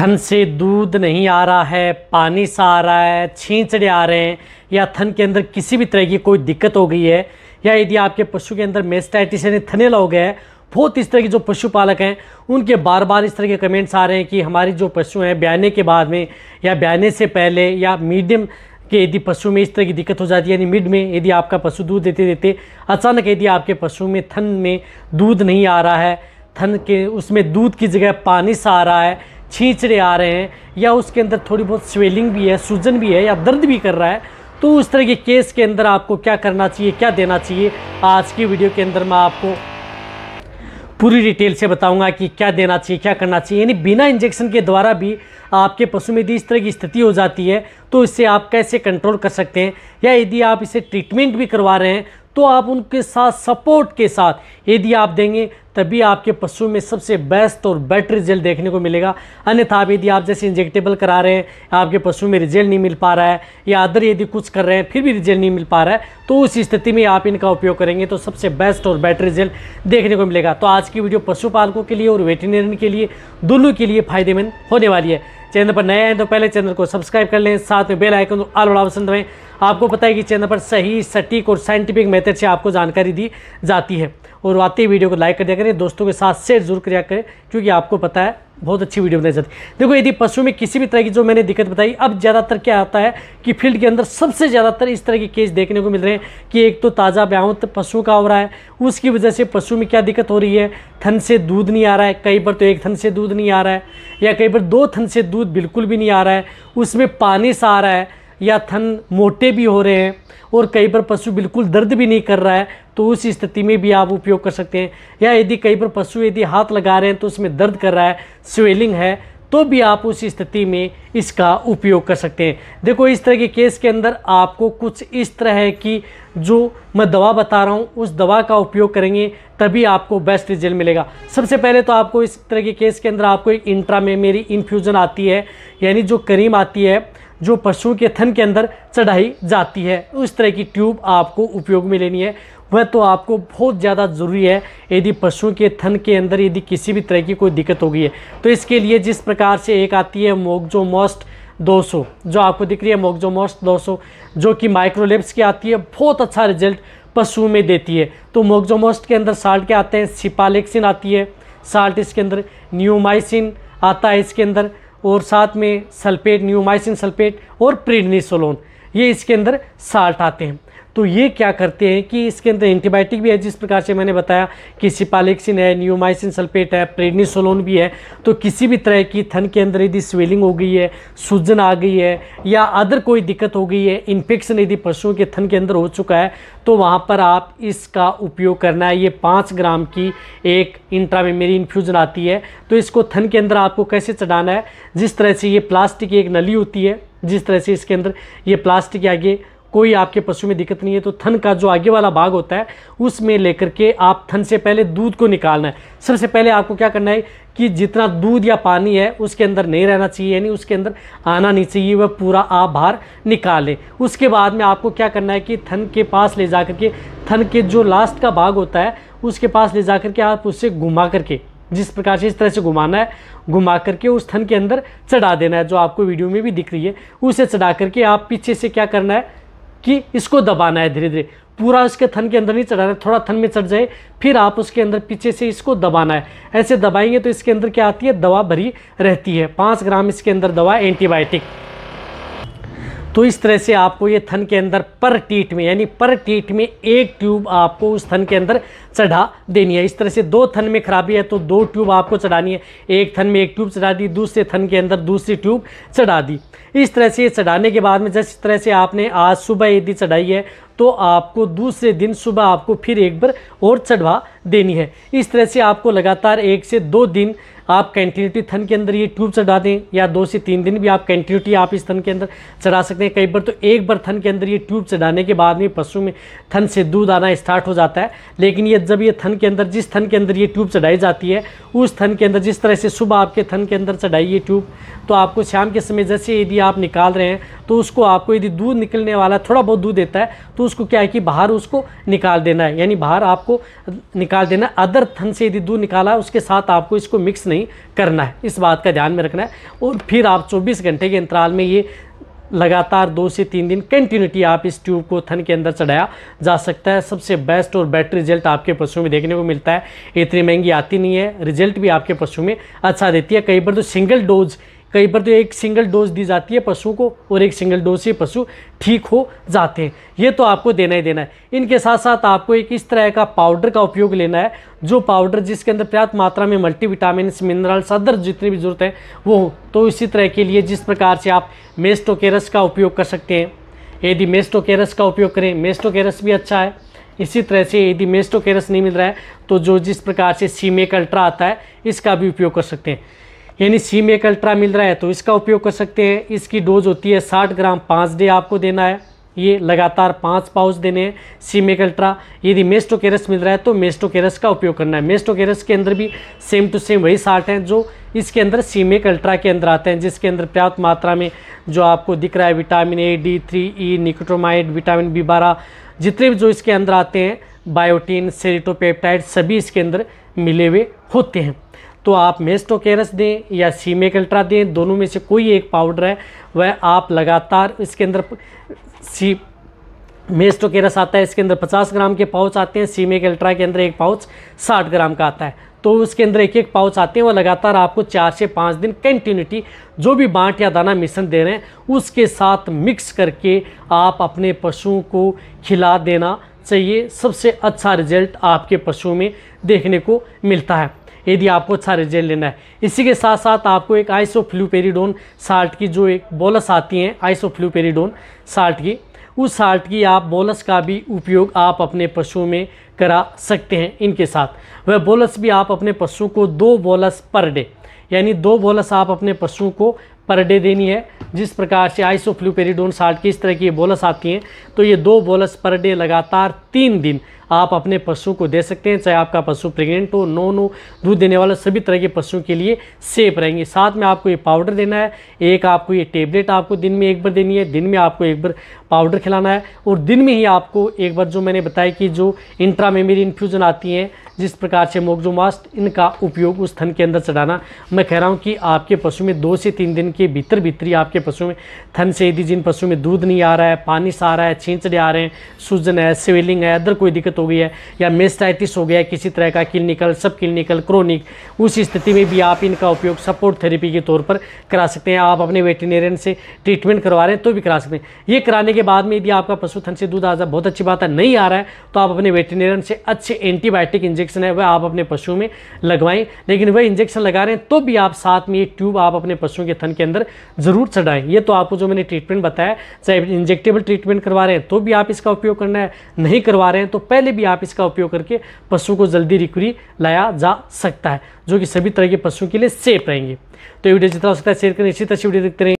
थन से दूध नहीं आ रहा है पानी सा आ रहा है छींचड़े आ रहे हैं या थन के अंदर किसी भी तरह की कोई दिक्कत हो गई है या यदि आपके पशु के अंदर मेस्टाइटिस यानी थनेला हो गया है बहुत इस तरह के जो पशुपालक हैं उनके बार बार इस तरह के कमेंट्स आ रहे हैं कि हमारी जो पशु हैं ब्याने के बाद में या ब्याने से पहले या मीडियम के यदि पशु में इस तरह की दिक्कत हो जाती है यानी मिड में यदि आपका पशु दूध देते देते अचानक यदि आपके पशु में थन में दूध नहीं आ रहा है थन के उसमें दूध की जगह पानी सा आ रहा है छींचड़े आ रहे हैं या उसके अंदर थोड़ी बहुत स्वेलिंग भी है सूजन भी है या दर्द भी कर रहा है तो उस तरह के केस के अंदर आपको क्या करना चाहिए क्या देना चाहिए आज की वीडियो के अंदर मैं आपको पूरी डिटेल से बताऊंगा कि क्या देना चाहिए क्या करना चाहिए यानी बिना इंजेक्शन के द्वारा भी आपके पशु में यदि इस तरह की स्थिति हो जाती है तो इससे आप कैसे कंट्रोल कर सकते हैं या यदि आप इसे ट्रीटमेंट भी करवा रहे हैं तो आप उनके साथ सपोर्ट के साथ यदि आप देंगे तभी आपके पशु में सबसे बेस्ट और बेटर रिजल्ट देखने को मिलेगा अन्यथा यदि आप जैसे इंजेक्टेबल करा रहे हैं आपके पशु में रिजल्ट नहीं मिल पा रहा है या अदर यदि कुछ कर रहे हैं फिर भी रिजल्ट नहीं मिल पा रहा है तो उस स्थिति में आप इनका उपयोग करेंगे तो सबसे बेस्ट और बेटर रिजल्ट देखने को मिलेगा तो आज की वीडियो पशुपालकों के लिए और वेटरनरी के लिए दोनों के लिए फ़ायदेमंद होने वाली है चैनल पर नए हैं तो पहले चैनल को सब्सक्राइब कर लें साथ में बेल आइकन तो आल बड़ा पसंद दबाएं आपको पता है कि चैनल पर सही सटीक और साइंटिफिक मेथड से आपको जानकारी दी जाती है और आते ही वीडियो को लाइक कर दिया करें दोस्तों के साथ शेयर जरूर कर करें क्योंकि आपको पता है बहुत अच्छी वीडियो बनाई जाती है देखो यदि पशु में किसी भी तरह की जो मैंने दिक्कत बताई अब ज़्यादातर क्या आता है कि फील्ड के अंदर सबसे ज़्यादातर इस तरह के केस देखने को मिल रहे हैं कि एक तो ताज़ा ब्यावत पशु का हो रहा है उसकी वजह से पशु में क्या दिक्कत हो रही है थन से दूध नहीं आ रहा है कई बार तो एक थन से दूध नहीं आ रहा है या कई बार दो थन से दूध बिल्कुल भी नहीं आ रहा है उसमें पानी सा आ रहा है या थन मोटे भी हो रहे हैं और कई पर पशु बिल्कुल दर्द भी नहीं कर रहा है तो उस स्थिति में भी आप उपयोग कर सकते हैं या यदि कई पर पशु यदि हाथ लगा रहे हैं तो उसमें दर्द कर रहा है स्वेलिंग है तो भी आप उस स्थिति में इसका उपयोग कर सकते हैं देखो इस तरह के केस के अंदर आपको कुछ इस तरह है कि जो मैं दवा बता रहा हूँ उस दवा का उपयोग करेंगे तभी आपको बेस्ट रिजल्ट मिलेगा सबसे पहले तो आपको इस तरह के केस के अंदर आपको एक इंट्रा में मेरी इन्फ्यूज़न आती है यानी जो करीम आती है जो पशुओं के थन के अंदर चढ़ाई जाती है उस तरह की ट्यूब आपको उपयोग में लेनी है वह तो आपको बहुत ज़्यादा ज़रूरी है यदि पशुओं के थन के अंदर यदि किसी भी तरह की कोई दिक्कत हो गई है तो इसके लिए जिस प्रकार से एक आती है मोगजो मोस्ट 200 जो आपको दिख रही है मोगजो मोस्ट 200 जो कि माइक्रोलेब्स की आती है बहुत अच्छा रिजल्ट पशुओं में देती है तो मोगजो मोस्ट के अंदर साल्ट के आते हैं सिपालेक्सिन आती है साल्ट इसके अंदर न्यूमाइसिन आता है इसके अंदर और साथ में सल्फेट न्यूमाइसिन सल्फेट और प्रेडनिसोलोन ये इसके अंदर साल्ट आते हैं तो ये क्या करते हैं कि इसके अंदर एंटीबायोटिक भी है जिस प्रकार से मैंने बताया कि सिपालेक्सिन है न्यूमाइसिन सल्फेट है प्रेडनीसोलोन भी है तो किसी भी तरह की थन के अंदर यदि स्वेलिंग हो गई है सूजन आ गई है या अदर कोई दिक्कत हो गई है इन्फेक्शन यदि पशुओं के थन के अंदर हो चुका है तो वहाँ पर आप इसका उपयोग करना है ये पाँच ग्राम की एक इंट्रामेमेरी इन्फ्यूज़न आती है तो इसको थन के अंदर आपको कैसे चढ़ाना है जिस तरह से ये प्लास्टिक की एक नली होती है जिस तरह से इसके अंदर ये प्लास्टिक आगे कोई आपके पशु में दिक्कत नहीं है तो थन का जो आगे वाला भाग होता है उसमें लेकर के आप थन से पहले दूध को निकालना है सबसे पहले आपको क्या करना है कि जितना दूध या पानी है उसके अंदर नहीं रहना चाहिए यानी उसके अंदर आना नहीं चाहिए वह पूरा आप बाहर निकालें उसके बाद में आपको क्या करना है कि थन के पास ले जा के थन के जो लास्ट का भाग होता है उसके पास ले जा के आप उससे घुमा करके जिस प्रकार से इस तरह से घुमाना है घुमा करके उस थन के अंदर चढ़ा देना है जो आपको वीडियो में भी दिख रही है उसे चढ़ा करके आप पीछे से क्या करना है कि इसको दबाना है धीरे धीरे पूरा उसके थन के अंदर नहीं चढ़ाना है थोड़ा थन में चढ़ जाए फिर आप उसके अंदर पीछे से इसको दबाना है ऐसे दबाएंगे तो इसके अंदर क्या आती है दवा भरी रहती है पाँच ग्राम इसके अंदर दवा एंटीबायोटिक तो इस तरह से आपको ये थन के अंदर पर टीट में यानी पर टीट में एक ट्यूब आपको उस थन के अंदर चढ़ा देनी है इस तरह से दो थन में खराबी है तो दो ट्यूब आपको चढ़ानी है एक थन में एक ट्यूब चढ़ा दी दूसरे थन के अंदर दूसरी ट्यूब चढ़ा दी इस तरह से ये चढ़ाने के बाद में जिस तरह से आपने आज सुबह यदि चढ़ाई है तो आपको दूसरे दिन सुबह आपको फिर एक बार और चढ़वा देनी है इस तरह से आपको लगातार एक से दो दिन आप कंटिन्यूटी थन के अंदर ये ट्यूब चढ़ा दें या दो से तीन दिन भी आप कंटिन्यूटी आप इस थन के अंदर चढ़ा सकते हैं कई बार तो एक बार थन के अंदर ये ट्यूब चढ़ाने के बाद में पशु में थन से दूध आना स्टार्ट हो जाता है लेकिन ये जब ये थन के अंदर जिस थन के अंदर ये ट्यूब चढ़ाई जाती है उस थन के अंदर जिस तरह से सुबह आपके थन के अंदर चढ़ाई ये ट्यूब तो आपको शाम के समय जैसे यदि आप निकाल रहे हैं तो उसको आपको यदि दूध निकलने वाला थोड़ा बहुत दूध देता है तो उसको क्या है कि बाहर उसको निकाल देना है यानी बाहर आपको निकाल देना है अदर थन से यदि दूध निकाला है उसके साथ आपको इसको मिक्स नहीं करना है इस बात का ध्यान में रखना है और फिर आप चौबीस घंटे के अंतराल में ये लगातार दो से तीन दिन कंटिन्यूटी आप इस ट्यूब को थन के अंदर चढ़ाया जा सकता है सबसे बेस्ट और बेटर रिजल्ट आपके पशुओं में देखने को मिलता है इतनी महंगी आती नहीं है रिजल्ट भी आपके पशुओं में अच्छा देती है कई बार तो सिंगल डोज कई बार तो एक सिंगल डोज दी जाती है पशु को और एक सिंगल डोज से पशु ठीक हो जाते हैं ये तो आपको देना ही देना है इनके साथ साथ आपको एक इस तरह का पाउडर का उपयोग लेना है जो पाउडर जिसके अंदर पर्याप्त मात्रा में मल्टीविटामिन मिनरल्स अदर जितनी भी जरूरत है वो हो तो इसी तरह के लिए जिस प्रकार से आप मेस्टोकेरस का उपयोग कर सकते हैं यदि मेस्टोकेरस का उपयोग करें मेस्टोकेरस भी अच्छा है इसी तरह से यदि मेस्टोकेरस नहीं मिल रहा है तो जो जिस प्रकार से सीमेक अल्ट्रा आता है इसका भी उपयोग कर सकते हैं यानी सी अल्ट्रा मिल रहा है तो इसका उपयोग कर सकते हैं इसकी डोज होती है साठ ग्राम पाँच डे आपको देना है ये लगातार पाँच पाउच देने हैं सीमेक अल्ट्रा यदि मेस्टोकेरस मिल रहा है तो मेस्टोकेरस का उपयोग करना है मेस्टोकेरस के अंदर भी सेम टू सेम वही साल्ट हैं जो इसके अंदर सीमेक अल्ट्रा के अंदर आते हैं जिसके अंदर पर्याप्त मात्रा में जो आपको दिख रहा है vitamin A D three E nicotinamide vitamin B बारह जितने भी जो इसके अंदर आते हैं बायोटीन सेरिटोपेप्टाइड सभी इसके अंदर मिले हुए होते हैं तो आप मेस्टोकेरस दें या सीमेक अल्ट्रा दें दोनों में से कोई एक पाउडर है वह आप लगातार इसके अंदर सी मेस्टोकेरस आता है इसके अंदर 50 ग्राम के पाउच आते हैं सीमेक अल्ट्रा के अंदर एक पाउच 60 ग्राम का आता है तो उसके अंदर एक एक पाउच आते हैं वह लगातार आपको चार से पाँच दिन कंटिन्यूटी जो भी बांट या दाना मिश्रण दे रहे हैं उसके साथ मिक्स करके आप अपने पशुओं को खिला देना चाहिए सबसे अच्छा रिजल्ट आपके पशुओं में देखने को मिलता है यदि आपको अच्छा रिजल्ट लेना है इसी के साथ साथ आपको एक आइसोफ्लूपेरिडोन साल्ट की जो एक बोलस आती है आइसोफ्लूपेरिडोन साल्ट की उस साल्ट की आप बोलस का भी उपयोग आप अपने पशुओं में करा सकते हैं इनके साथ वह बोलस भी आप अपने पशु को दो बोलस पर डे यानी दो बोलस आप अपने पशु को पर डे देनी है जिस प्रकार से आइसोफ्लूपेरिडोन साल्ट की इस तरह की बोलस आती हैं तो ये दो बोलस पर डे लगातार तीन दिन आप अपने पशु को दे सकते हैं चाहे आपका पशु प्रेग्नेंट हो नो नो दूध देने वाला सभी तरह के पशुओं के लिए सेफ रहेंगे साथ में आपको ये पाउडर देना है एक आपको ये टेबलेट आपको दिन में एक बार देनी है दिन में आपको एक बार पाउडर खिलाना है और दिन में ही आपको एक बार जो मैंने बताया कि जो इंट्रा मेमरी इन्फ्यूज़न आती हैं जिस प्रकार से मास्क इनका उपयोग उस थन के अंदर चढ़ाना मैं कह रहा हूँ कि आपके पशु में दो से तीन दिन के भीतर भीतर ही आपके पशु में थन से यदि जिन पशु में दूध नहीं आ रहा है पानी सा आ रहा है छींचड़े आ रहे हैं सूजन है स्वेलिंग है अदर कोई दिक्कत दिक्कत हो गई है या मेस्टाइटिस हो गया है किसी तरह का क्लिनिकल सब क्लिनिकल क्रोनिक उस स्थिति में भी आप इनका उपयोग सपोर्ट थेरेपी के तौर पर करा सकते हैं आप अपने वेटनेरियन से ट्रीटमेंट करवा रहे हैं तो भी करा सकते हैं ये कराने के बाद में यदि आपका पशु थन से दूध आ जाए बहुत अच्छी बात है नहीं आ रहा है तो आप अपने वेटनेरियन से अच्छे एंटीबायोटिक इंजेक्शन है वह आप अपने पशु में लगवाएं लेकिन वह इंजेक्शन लगा रहे हैं तो भी आप साथ में ये ट्यूब आप अपने पशुओं के थन के अंदर ज़रूर चढ़ाएं ये तो आपको जो मैंने ट्रीटमेंट बताया चाहे इंजेक्टेबल ट्रीटमेंट करवा रहे हैं तो भी आप इसका उपयोग करना है नहीं करवा रहे हैं तो पहले पहले भी आप इसका उपयोग करके पशु को जल्दी रिकवरी लाया जा सकता है जो कि सभी तरह के पशुओं के लिए सेफ रहेंगे तो ये वीडियो जितना हो सकता है शेयर करें इसी तरह से वीडियो देखते रहें